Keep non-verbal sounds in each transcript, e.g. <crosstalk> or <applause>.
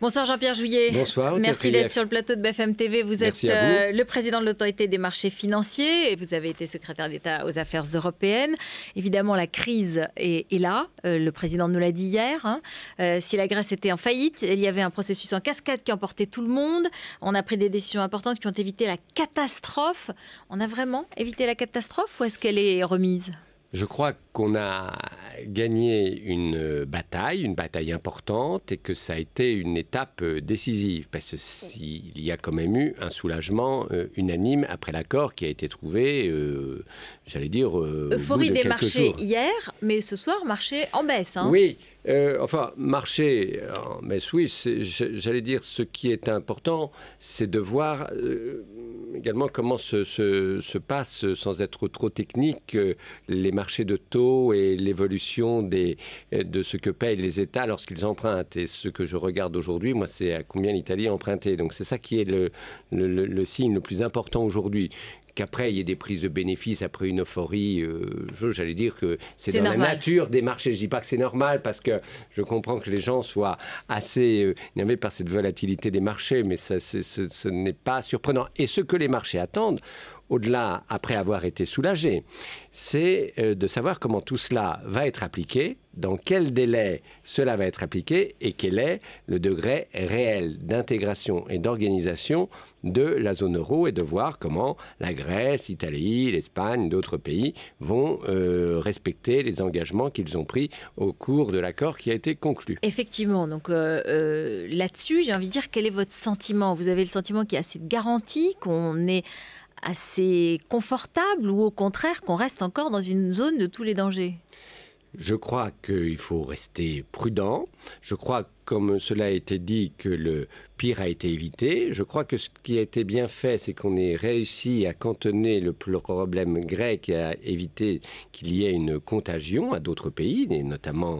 Bonsoir Jean-Pierre Jouyé. Bonsoir. Merci d'être sur le plateau de BFM TV. Vous êtes euh, le président de l'autorité des marchés financiers et vous avez été secrétaire d'État aux affaires européennes. Évidemment, la crise est, là. Euh, le président nous l'a dit hier. Hein. Euh, si la Grèce était en faillite, il y avait un processus en cascade qui emportait tout le monde. On a pris des décisions importantes qui ont évité la catastrophe. On a vraiment évité la catastrophe ou est-ce qu'elle est remise je crois qu'on a gagné une euh, bataille, une bataille importante, et que ça a été une étape euh, décisive, parce qu'il y a quand même eu un soulagement euh, unanime après l'accord qui a été trouvé, j'allais dire... Euh, Euphorie au des marchés hier, mais ce soir, marché en baisse. Hein. Oui, enfin, marché en baisse, oui, j'allais dire, ce qui est important, c'est de voir également comment se, se, passent, sans être trop technique, euh, les marchés de taux et l'évolution euh, de ce que payent les États lorsqu'ils empruntent. Et ce que je regarde aujourd'hui, moi, c'est à combien l'Italie a emprunté. Donc c'est ça qui est le signe le plus important aujourd'hui après, il y ait des prises de bénéfices après une euphorie. Euh, j'allais dire que c'est dans la nature des marchés. Je dis pas que c'est normal parce que je comprends que les gens soient assez euh, par cette volatilité des marchés, mais ça, ce n'est pas surprenant. Et ce que les marchés attendent au-delà, après avoir été soulagé, c'est euh, de savoir comment tout cela va être appliqué, dans quel délai cela va être appliqué et quel est le degré réel d'intégration et d'organisation de la zone euro et de voir comment la Grèce, l'Italie, l'Espagne, d'autres pays vont euh, respecter les engagements qu'ils ont pris au cours de l'accord qui a été conclu. Effectivement, donc euh, là-dessus, j'ai envie de dire quel est votre sentiment Vous avez le sentiment qu'il y a assez de qu'on est assez confortable ou au contraire qu'on reste encore dans une zone de tous les dangers je crois qu'il faut rester prudent. Je crois comme cela a été dit, que le pire a été évité. Je crois que ce qui a été bien fait, c'est qu'on ait réussi à cantonner le problème grec et à éviter qu'il y ait une contagion à d'autres pays, et notamment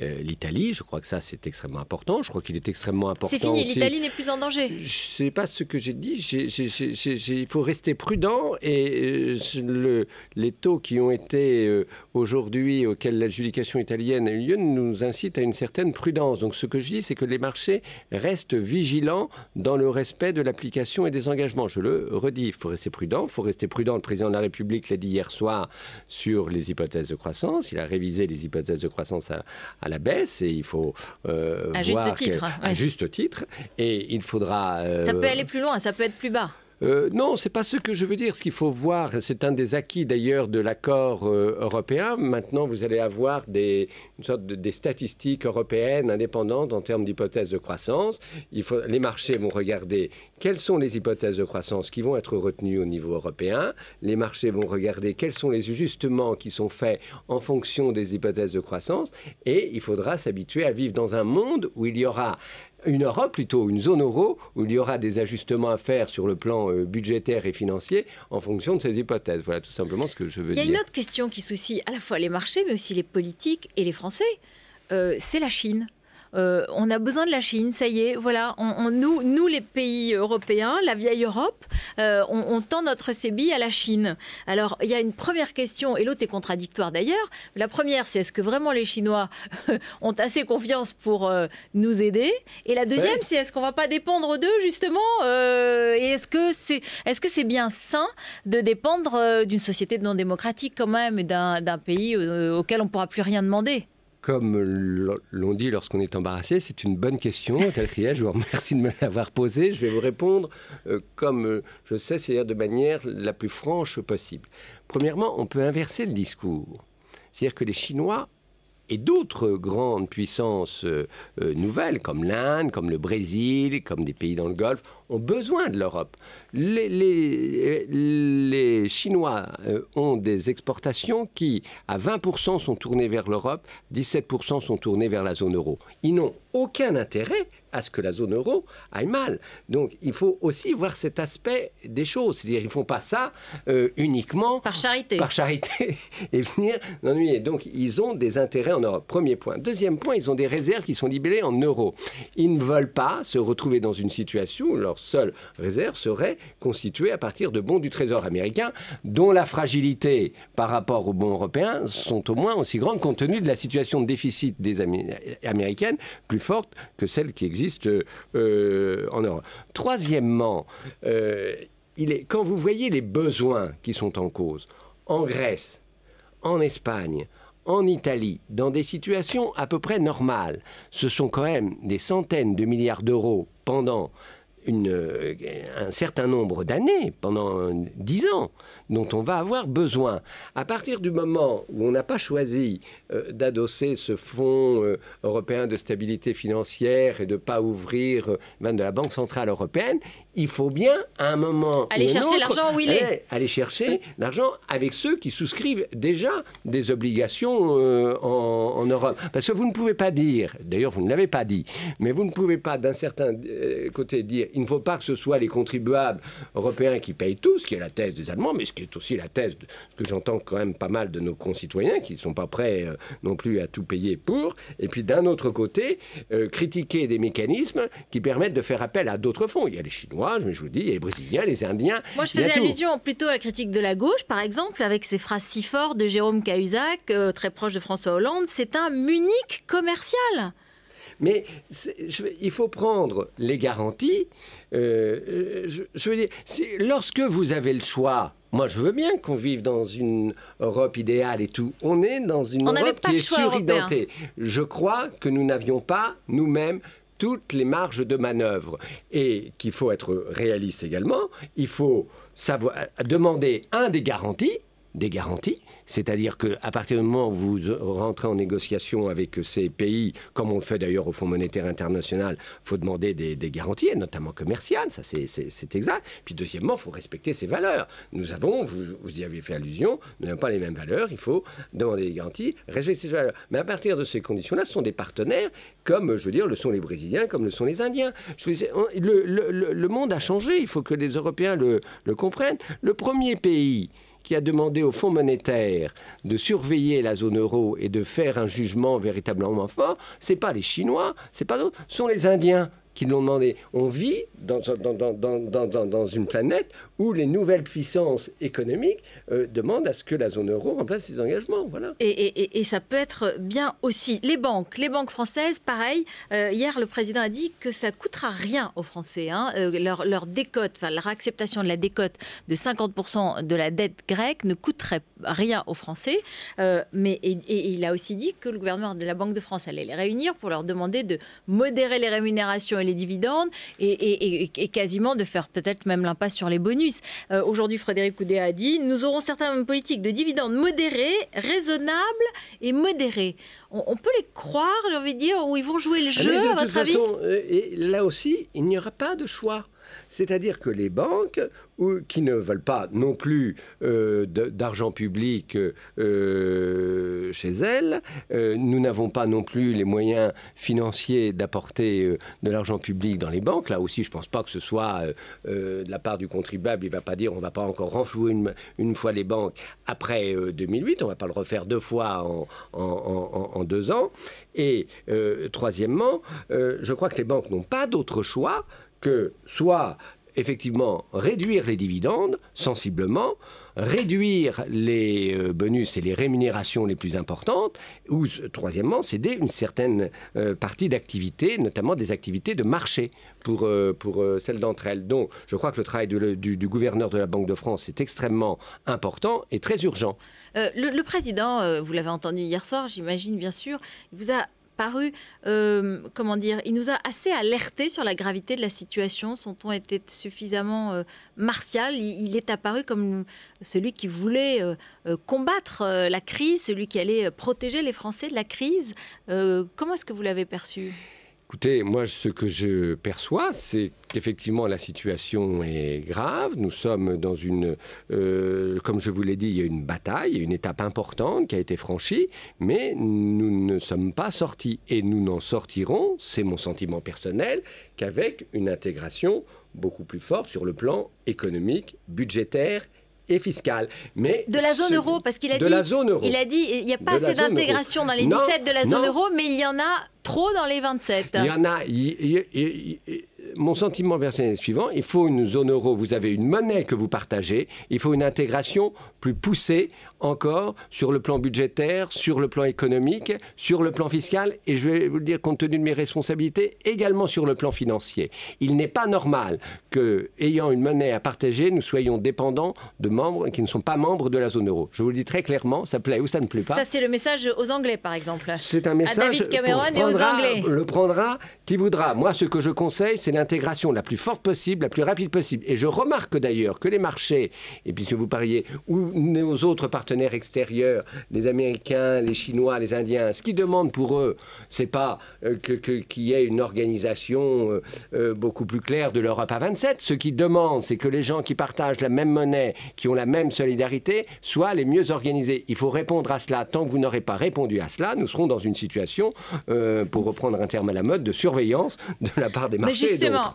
euh, euh, l'Italie. Je crois que ça, c'est extrêmement important. Je crois qu'il est extrêmement important. C'est fini, l'Italie n'est plus en danger. Je ne sais pas ce que j'ai dit. il faut rester prudent et euh, le, les taux qui ont été aujourd'hui, auxquels l'adjudication italienne a eu lieu, nous incitent à une certaine prudence. Donc ce que que je dis, c'est que les marchés restent vigilants dans le respect de l'application et des engagements. Je le redis, il faut rester prudent, il faut rester prudent. Le président de la République l'a dit hier soir sur les hypothèses de croissance. Il a révisé les hypothèses de croissance à, la baisse et il faut euh, voir juste titre, juste titre. Et il faudra. Euh, ça peut aller plus loin, ça peut être plus bas. Non, euh, non, c'est pas ce que je veux dire. Ce qu'il faut voir, c'est un des acquis d'ailleurs de l'accord euh, européen. Maintenant, vous allez avoir des, une statistiques européennes indépendantes en termes d'hypothèses de croissance. les marchés vont regarder quelles sont les hypothèses de croissance qui vont être retenues au niveau européen. Les marchés vont regarder quels sont les ajustements qui sont faits en fonction des hypothèses de croissance. Et il faudra s'habituer à vivre dans un monde où il y aura une Europe plutôt, une zone euro, où il y aura des ajustements à faire sur le plan euh, budgétaire et financier en fonction de ces hypothèses. Voilà tout simplement ce que je veux dire. Il y a une autre question qui soucie à la fois les marchés, mais aussi les politiques et les Français. Euh, c'est la Chine. Euh, on a besoin de la Chine, ça y est, voilà, on, nous, les pays européens, la vieille Europe, euh, on, tend notre sébille à la Chine. Alors il y a une première question, et l'autre est contradictoire d'ailleurs. La première, c'est est-ce que vraiment les Chinois <laughs> ont assez confiance pour euh, nous aider Et la deuxième, c'est est-ce qu'on va pas dépendre d'eux justement Et est-ce que c'est bien sain de dépendre d'une société non démocratique quand même et d'un pays auquel on ne pourra plus rien demander comme l'on dit lorsqu'on est embarrassé, c'est une bonne question. Riel, je vous remercie de me l'avoir posée. Je vais vous répondre euh, comme euh, je sais, c'est-à-dire de manière la plus franche possible. Premièrement, on peut inverser le discours. C'est-à-dire que les Chinois et d'autres grandes puissances euh, nouvelles, comme l'Inde, comme le Brésil, comme des pays dans le Golfe, ont besoin de l'Europe. Les, les, Chinois euh, ont des exportations qui, à 20%, sont tournées vers l'Europe, 17% sont tournées vers la zone euro. Ils n'ont aucun intérêt à ce que la zone euro aille mal. Donc il faut aussi voir cet aspect des choses. C'est-à-dire ils ne font pas ça euh, uniquement par charité. Par charité <laughs> et venir ennuyer. Donc ils ont des intérêts en Europe. Premier point. Deuxième point, ils ont des réserves qui sont libellées en euros. Ils ne veulent pas se retrouver dans une situation où leur seule réserve serait constituée à partir de bons du Trésor américain, dont la fragilité par rapport aux bons européens sont au moins aussi grandes compte tenu de la situation de déficit des américaines plus forte que celle qui existe euh, en Europe. Troisièmement, euh, il est, quand vous voyez les besoins qui sont en cause, en Grèce, en Espagne, en Italie, dans des situations à peu près normales, ce sont quand même des centaines de milliards d'euros pendant euh, un certain nombre d'années, pendant dix ans, dont on va avoir besoin. À partir du moment où on n'a pas choisi euh, d'adosser ce fonds euh, européen de stabilité financière et de ne pas ouvrir de la Banque centrale européenne, il faut bien, à un moment. Aller chercher l'argent où il eh, est. Aller, chercher l'argent avec ceux qui souscrivent déjà des obligations euh, en, Europe. Parce que vous ne pouvez pas dire, d'ailleurs vous ne l'avez pas dit, mais vous ne pouvez pas d'un certain euh, côté dire il ne faut pas que ce soit les contribuables européens qui payent tout, ce qui est la thèse des Allemands, mais ce qui est aussi la thèse de, ce que j'entends quand même pas mal de nos concitoyens qui ne sont pas prêts euh, non plus à tout payer pour. Et puis d'un autre côté, critiquer des mécanismes qui permettent de faire appel à d'autres fonds. Il y a les Chinois mais je vous dis, il y a les Brésiliens, les Indiens. Moi, je faisais allusion plutôt à la critique de la gauche, par exemple, avec ces phrases si fortes de Jérôme Cahuzac, euh, très proche de François Hollande. C'est un Munich commercial. Mais il faut prendre les garanties. Euh, euh, je, veux dire, lorsque vous avez le choix, moi je veux bien qu'on vive dans une Europe idéale et tout. On est dans une Europe qui est suridentée. Je crois que nous n'avions pas nous-mêmes toutes les marges de manœuvre et qu'il faut être réaliste également, il faut savoir demander un des garanties des garanties, c'est-à-dire qu'à partir du moment où vous rentrez en négociation avec ces pays, comme on le fait d'ailleurs au Fonds monétaire international, il faut demander des, garanties, notamment commerciales, ça c'est exact. Puis deuxièmement, il faut respecter ces valeurs. Nous avons, vous, y avez fait allusion, nous n'avons pas les mêmes valeurs, il faut demander des garanties, respecter ces valeurs. Mais à partir de ces conditions-là, ce sont des partenaires comme, je veux dire, le sont les Brésiliens, comme le sont les Indiens. le, monde a changé, il faut que les Européens le, le comprennent. Le premier pays qui a demandé au Fonds monétaire de surveiller la zone euro et de faire un jugement véritablement fort, ce n'est pas les Chinois, c'est pas d'autres, sont les Indiens qui l'ont demandé. On vit dans, dans, une planète où les nouvelles puissances économiques euh, demandent à ce que la zone euro remplace ses engagements. Voilà. Et, ça peut être bien aussi. Les banques, les banques françaises, pareil. Euh, hier, le président a dit que ça coûtera rien aux Français. Hein. Euh, leur, décote, enfin leur acceptation de la décote de 50% de la dette grecque ne coûterait rien aux Français. mais il a aussi dit que le gouvernement de la Banque de France allait les réunir pour leur demander de modérer les rémunérations et les dividendes et quasiment de faire peut-être même l'impasse sur les bonus. Euh, aujourd'hui, Frédéric Coudet a dit Nous aurons certaines politiques de dividendes modérés, raisonnables et modérés. On, peut les croire, j'ai envie de dire, ou ils vont jouer le ah jeu, à votre avis euh, et Là aussi, il n'y aura pas de choix. C'est-à-dire que les banques, qui ne veulent pas non plus euh, d'argent public euh, chez elles, euh, nous n'avons pas non plus les moyens financiers d'apporter de l'argent public dans les banques. Là aussi, je ne pense pas que ce soit de la part du contribuable, il ne va pas dire on ne va pas encore renflouer une, fois les banques après 2008, on ne va pas le refaire deux fois en deux ans. Et troisièmement, je crois que les banques n'ont pas d'autre choix que soit effectivement réduire les dividendes sensiblement, réduire les euh, bonus et les rémunérations les plus importantes, ou troisièmement, céder une certaine euh, partie d'activités, notamment des activités de marché pour, euh, pour celles d'entre elles. Donc je crois que le travail du, gouverneur de la Banque de France est extrêmement important et très urgent. Le, le, président, vous l'avez entendu hier soir, j'imagine bien sûr, vous a paru, euh, comment dire, il nous a assez alerté sur la gravité de la situation. Son ton était suffisamment euh, martial. Il, est apparu comme celui qui voulait euh, combattre la crise, celui qui allait protéger les Français de la crise. comment est-ce que vous l'avez perçu Écoutez, moi, ce que je perçois, c'est qu'effectivement, la situation est grave. Nous sommes dans une, euh, comme je vous l'ai dit, il y a une bataille, une étape importante qui a été franchie, mais nous ne sommes pas sortis. Et nous n'en sortirons, c'est mon sentiment personnel, qu'avec une intégration beaucoup plus forte sur le plan économique, budgétaire et fiscale. Mais de la zone euro, parce qu'il a, dit, il a dit il n'y a pas assez d'intégration dans les 17 de la zone euro, mais il y en a trop dans les 27. Il y en a mon sentiment personnel est le suivant. Il faut une zone euro, vous avez une monnaie que vous partagez. Il faut une intégration plus poussée encore sur le plan budgétaire, sur le plan économique, sur le plan fiscal et je vais vous le dire compte tenu de mes responsabilités, également sur le plan financier. Il n'est pas normal qu'ayant une monnaie à partager, nous soyons dépendants de membres qui ne sont pas membres de la zone euro. Je vous le dis très clairement, ça plaît ou ça ne plaît pas. Ça, c'est le message aux Anglais, par exemple. C'est un message. À Cameron et aux Anglais. Le prendra qui voudra. Moi, ce que je conseille, c'est l'intégration l'intégration la plus forte possible, la plus rapide possible. Et je remarque d'ailleurs que les marchés, et puisque vous parliez, ou nos autres partenaires extérieurs, les Américains, les Chinois, les Indiens, ce qu'ils demandent pour eux, c'est pas euh, qu'il que, y ait une organisation euh, euh, beaucoup plus claire de l'Europe à 27. Ce qu'ils demandent, c'est que les gens qui partagent la même monnaie, qui ont la même solidarité, soient les mieux organisés. Il faut répondre à cela. Tant que vous n'aurez pas répondu à cela, nous serons dans une situation, pour reprendre un terme à la mode, de surveillance de la part des marchés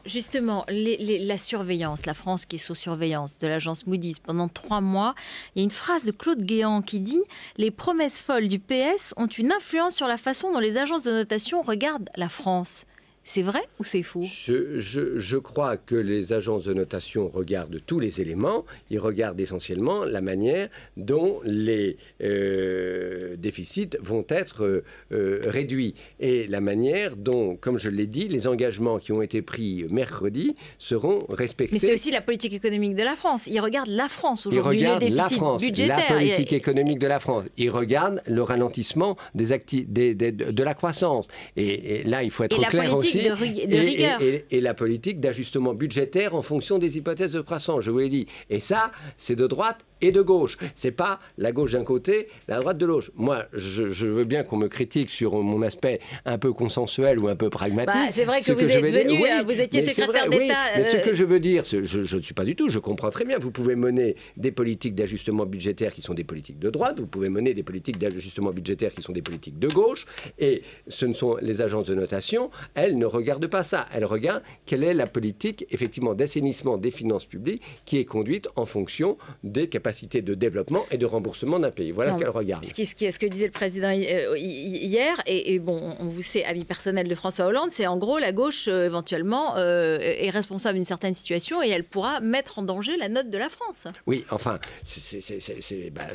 justement, la surveillance, la France qui est sous surveillance de l'agence Moody's pendant trois mois, il y a une phrase de Claude Guéant qui dit Les promesses folles du PS ont une influence sur la façon dont les agences de notation regardent la France. C'est vrai ou c'est faux je, crois que les agences de notation regardent tous les éléments. Ils regardent essentiellement la manière dont les euh, déficits vont être euh, réduits et la manière dont, comme je l'ai dit, les engagements qui ont été pris mercredi seront respectés. Mais c'est aussi la politique économique de la France. Ils regardent la France aujourd'hui, les déficits budgétaires. La politique économique de la France. Ils regardent le ralentissement des, de la croissance. Et, et, là, il faut être clair aussi de, rigueur. et, la politique d'ajustement budgétaire en fonction des hypothèses de croissance, je vous l'ai dit. Et ça, c'est de droite et de gauche. C'est pas la gauche d'un côté, la droite de l'autre. Moi, je, veux bien qu'on me critique sur mon aspect un peu consensuel ou un peu pragmatique. Bah, c'est vrai que, vous, êtes venu, hein, vous étiez secrétaire d'État. Mais ce euh, que je veux dire, je ne suis pas du tout, je comprends très bien. Vous pouvez mener des politiques d'ajustement budgétaire qui sont des politiques de droite, vous pouvez mener des politiques d'ajustement budgétaire qui sont des politiques de gauche, et ce ne sont les agences de notation, elles ne regardent pas ça. Elles regardent quelle est la politique, effectivement, d'assainissement des finances publiques qui est conduite en fonction des capacités capacité de développement et de remboursement d'un pays. Voilà ce qu'elle regarde. Ce, qui, ce, ce, que disait le président euh, hier, et, bon, on vous sait, ami personnel de François Hollande, c'est en gros la gauche euh, éventuellement euh, est responsable d'une certaine situation et elle pourra mettre en danger la note de la France. Oui, enfin, c'est bah,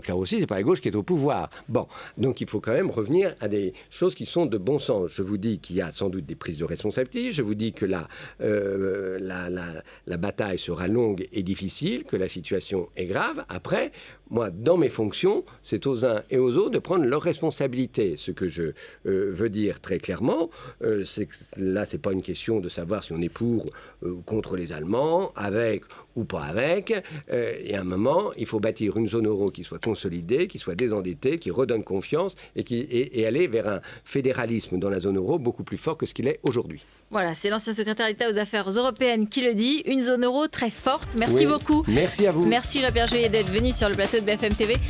clair aussi, c'est pas la gauche qui est au pouvoir. Bon, donc il faut quand même revenir à des choses qui sont de bon sens. Je vous dis qu'il y a sans doute des prises de responsabilité, je vous dis que la, euh, la, la, la bataille sera longue et difficile, que la situation est grave. Après, moi, dans mes fonctions, c'est aux uns et aux autres de prendre leurs responsabilités. Ce que je euh, veux dire très clairement, euh, c'est que là, c'est pas une question de savoir si on est pour euh, ou contre les Allemands, avec ou pas avec. et à un moment, il faut bâtir une zone euro qui soit consolidée, qui soit désendettée, qui redonne confiance et, qui, et, aller vers un fédéralisme dans la zone euro beaucoup plus fort que ce qu'il est aujourd'hui. Voilà, c'est l'ancien secrétaire d'État aux affaires européennes qui le dit. Une zone euro très forte. Merci beaucoup. Merci à vous. Merci Jean-Pierre d'être venu sur le plateau de BFM TV.